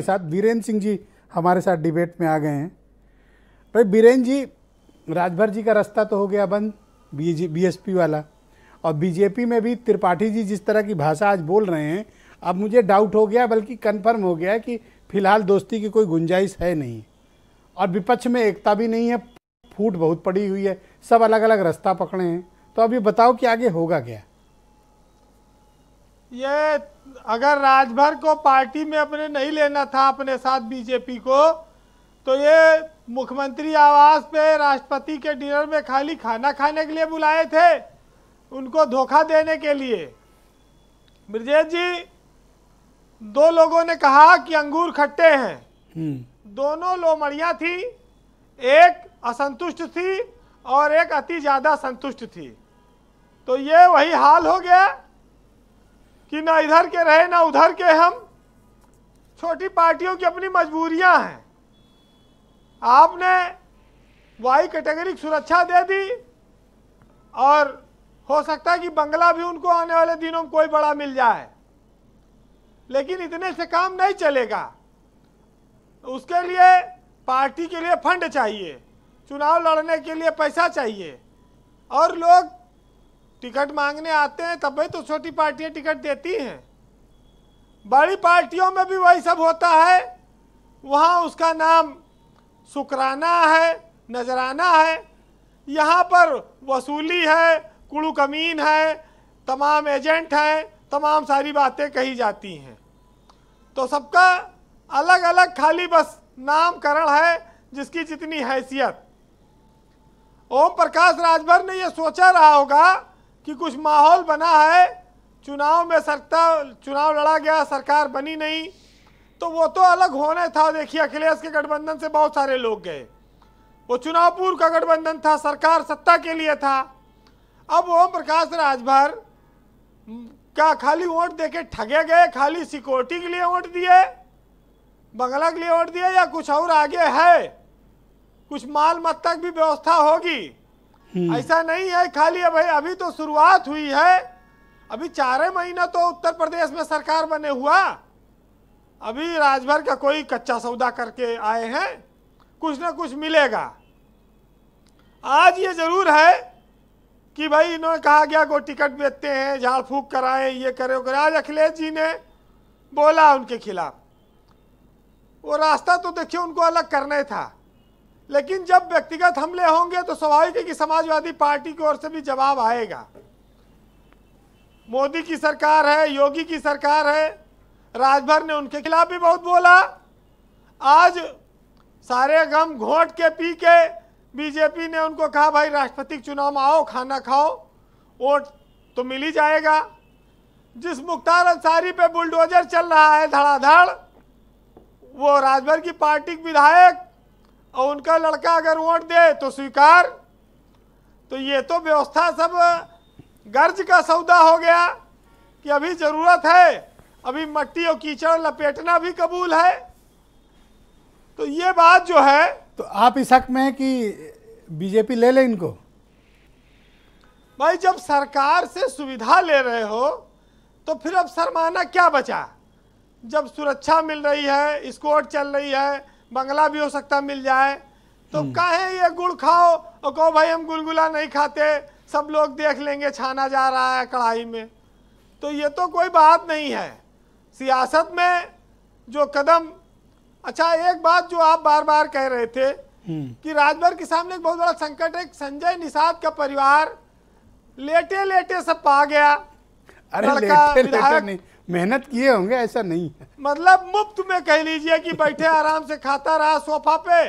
के साथ वीरेंद्र सिंह जी हमारे साथ डिबेट में आ गए हैं भाई बीरेन जी राजभर जी का रास्ता तो हो गया बंद बी बीएसपी वाला और बीजेपी में भी त्रिपाठी जी जिस तरह की भाषा आज बोल रहे हैं अब मुझे डाउट हो गया बल्कि कन्फर्म हो गया कि फिलहाल दोस्ती की कोई गुंजाइश है नहीं और विपक्ष में एकता भी नहीं है फूट बहुत पड़ी हुई है सब अलग अलग रास्ता पकड़े हैं तो अभी बताओ कि आगे होगा क्या ये अगर राजभर को पार्टी में अपने नहीं लेना था अपने साथ बीजेपी को तो ये मुख्यमंत्री आवास पे राष्ट्रपति के डिनर में खाली खाना खाने के लिए बुलाए थे उनको धोखा देने के लिए ब्रजेश जी दो लोगों ने कहा कि अंगूर खट्टे हैं हम्म। दोनों लोमड़िया थी एक असंतुष्ट थी और एक अति ज़्यादा संतुष्ट थी तो ये वही हाल हो गया कि ना इधर के रहे ना उधर के हम छोटी पार्टियों की अपनी मजबूरियां हैं आपने वाई कैटेगरी सुरक्षा दे दी और हो सकता है कि बंगला भी उनको आने वाले दिनों में कोई बड़ा मिल जाए लेकिन इतने से काम नहीं चलेगा उसके लिए पार्टी के लिए फंड चाहिए चुनाव लड़ने के लिए पैसा चाहिए और लोग टिकट मांगने आते हैं तब भी तो छोटी पार्टियां टिकट देती हैं बड़ी पार्टियों में भी वही सब होता है वहाँ उसका नाम शुकराना है नजराना है यहाँ पर वसूली है कुड़ू कमीन है तमाम एजेंट हैं तमाम सारी बातें कही जाती हैं तो सबका अलग अलग खाली बस नामकरण है जिसकी जितनी हैसियत ओम प्रकाश राजभर ने यह सोचा रहा होगा कि कुछ माहौल बना है चुनाव में सरता चुनाव लड़ा गया सरकार बनी नहीं तो वो तो अलग होने था देखिए अखिलेश के गठबंधन से बहुत सारे लोग गए वो चुनाव पूर्व का गठबंधन था सरकार सत्ता के लिए था अब ओम प्रकाश राजभर का खाली वोट देके ठगे गए खाली सिक्योरिटी के लिए वोट दिए बंगला के लिए वोट दिए या कुछ और आगे है कुछ माल मत तक भी व्यवस्था होगी हम्म। ऐसा नहीं है खाली भाई अभी तो शुरुआत हुई है अभी चार महीना तो उत्तर प्रदेश में सरकार बने हुआ अभी राजभर का कोई कच्चा सौदा करके आए हैं कुछ ना कुछ मिलेगा आज ये जरूर है कि भाई इन्होंने कहा गया को टिकट बेचते हैं झाड़ फूक कराए ये करे वो करे आज अखिलेश जी ने बोला उनके खिलाफ वो रास्ता तो देखिए उनको अलग करने था लेकिन जब व्यक्तिगत हमले होंगे तो स्वाभाविक है कि समाजवादी पार्टी की ओर से भी जवाब आएगा मोदी की सरकार है योगी की सरकार है राजभर ने उनके खिलाफ भी बहुत बोला आज सारे गम घोट के पी के बीजेपी ने उनको कहा भाई राष्ट्रपति चुनाव में आओ खाना खाओ वोट तो मिल ही जाएगा जिस मुख्तार अंसारी पे बुलडोजर चल रहा है धड़ाधड़ वो राजभर की पार्टी के विधायक और उनका लड़का अगर वोट दे तो स्वीकार तो ये तो व्यवस्था सब गर्ज का सौदा हो गया कि अभी ज़रूरत है अभी मट्टी और कीचड़ लपेटना भी कबूल है तो ये बात जो है तो आप इस हक में है कि बीजेपी ले ले इनको भाई जब सरकार से सुविधा ले रहे हो तो फिर अब सरमाना क्या बचा जब सुरक्षा मिल रही है स्कोर्ट चल रही है बंगला भी हो सकता मिल जाए तो हम्म। कहे ये गुड़ खाओ और कहो भाई हम गुलगुला नहीं खाते सब लोग देख लेंगे छाना जा रहा है कढ़ाई में तो ये तो कोई बात नहीं है सियासत में जो कदम अच्छा एक बात जो आप बार बार कह रहे थे हम्म। कि राजभर के सामने एक बहुत बड़ा संकट है संजय निषाद का परिवार लेटे लेटे सब पा गया अरे लेटे, लेटे नहीं मेहनत किए होंगे ऐसा नहीं है मतलब मुफ्त में कह लीजिए कि बैठे आराम से खाता रहा सोफा पे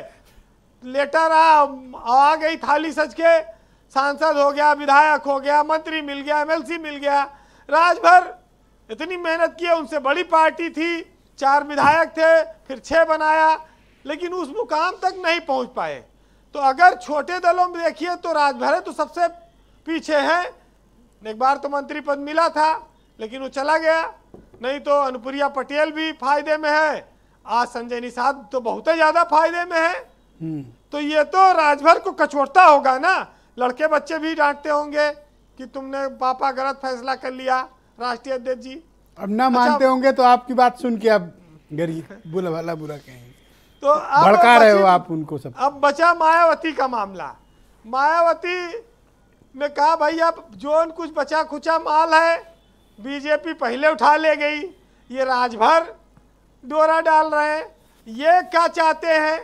लेटा रहा आ गई थाली सज के सांसद हो गया विधायक हो गया मंत्री मिल गया एमएलसी मिल गया राजभर इतनी मेहनत किए उनसे बड़ी पार्टी थी चार विधायक थे फिर छः बनाया लेकिन उस मुकाम तक नहीं पहुंच पाए तो अगर छोटे दलों में देखिए तो राजभर तो सबसे पीछे हैं एक बार तो मंत्री पद मिला था लेकिन वो चला गया नहीं तो अनुप्रिया पटेल भी फायदे में है आज संजय निषाद तो बहुत ही ज्यादा फायदे में है हम्म। तो ये तो राजभर को कचोटता होगा ना लड़के बच्चे भी डांटते होंगे कि तुमने पापा गलत फैसला कर लिया राष्ट्रीय अध्यक्ष जी अब ना अच्छा, मानते होंगे तो आपकी बात सुन के अब गरीब बुला भला बुरा कहेंगे तो अब भड़का रहे हो आप उनको सब अब बचा मायावती का मामला मायावती में कहा भाई आप जोन कुछ बचा खुचा माल है बीजेपी पहले उठा ले गई ये राजभर डोरा डाल रहे हैं ये क्या चाहते हैं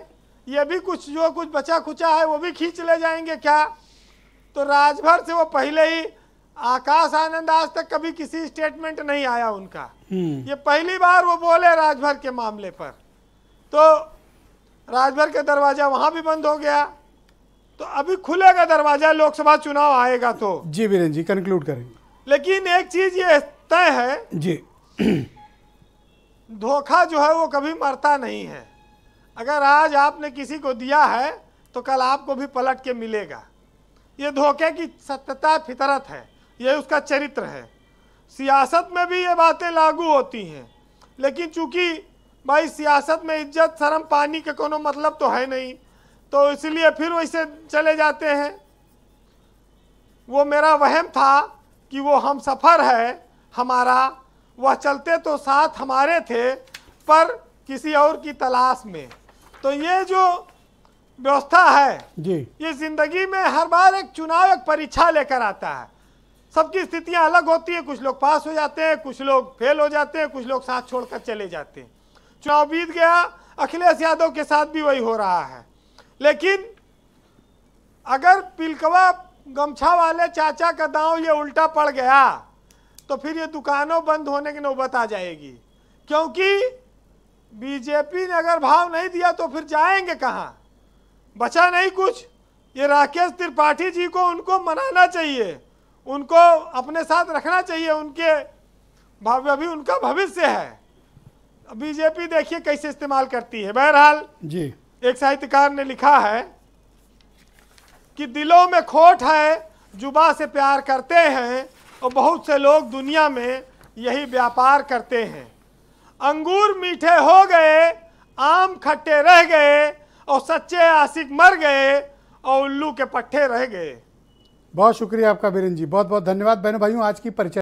ये भी कुछ जो कुछ बचा खुचा है वो भी खींच ले जाएंगे क्या तो राजभर से वो पहले ही आकाश आनंद आज तक कभी किसी स्टेटमेंट नहीं आया उनका हम्म। ये पहली बार वो बोले राजभर के मामले पर तो राजभर का दरवाजा वहां भी बंद हो गया तो अभी खुलेगा दरवाजा लोकसभा चुनाव आएगा तो जी बीरेन जी कंक्लूड करेंगे लेकिन एक चीज ये तय है जी धोखा जो है वो कभी मरता नहीं है अगर आज आपने किसी को दिया है तो कल आपको भी पलट के मिलेगा ये धोखे की सत्यता फितरत है ये उसका चरित्र है सियासत में भी ये बातें लागू होती हैं लेकिन चूंकि भाई सियासत में इज्जत शर्म पानी का कोनो मतलब तो है नहीं तो इसलिए फिर वैसे चले जाते हैं वो मेरा वहम था कि वो हम सफ़र है हमारा वह चलते तो साथ हमारे थे पर किसी और की तलाश में तो ये जो व्यवस्था है जी ये जिंदगी में हर बार एक चुनाव एक परीक्षा लेकर आता है सबकी स्थितियां अलग होती है कुछ लोग पास हो जाते हैं कुछ लोग फेल हो जाते हैं कुछ लोग साथ छोड़कर चले जाते हैं चुनाव बीत गया अखिलेश यादव के साथ भी वही हो रहा है लेकिन अगर पिलकवा गमछा वाले चाचा का दांव ये उल्टा पड़ गया तो फिर ये दुकानों बंद होने की नौबत आ जाएगी क्योंकि बीजेपी ने अगर भाव नहीं दिया तो फिर जाएंगे कहाँ बचा नहीं कुछ ये राकेश त्रिपाठी जी को उनको मनाना चाहिए उनको अपने साथ रखना चाहिए उनके भाव्य भी उनका भविष्य है बीजेपी देखिए कैसे इस्तेमाल करती है बहरहाल जी एक साहित्यकार ने लिखा है कि दिलों में खोट है जुबा से प्यार करते हैं और बहुत से लोग दुनिया में यही व्यापार करते हैं अंगूर मीठे हो गए आम खट्टे रह गए और सच्चे आशिक मर गए और उल्लू के पट्टे रह गए बहुत शुक्रिया आपका बीरन जी बहुत बहुत धन्यवाद बहनों भाइयों आज की परिचय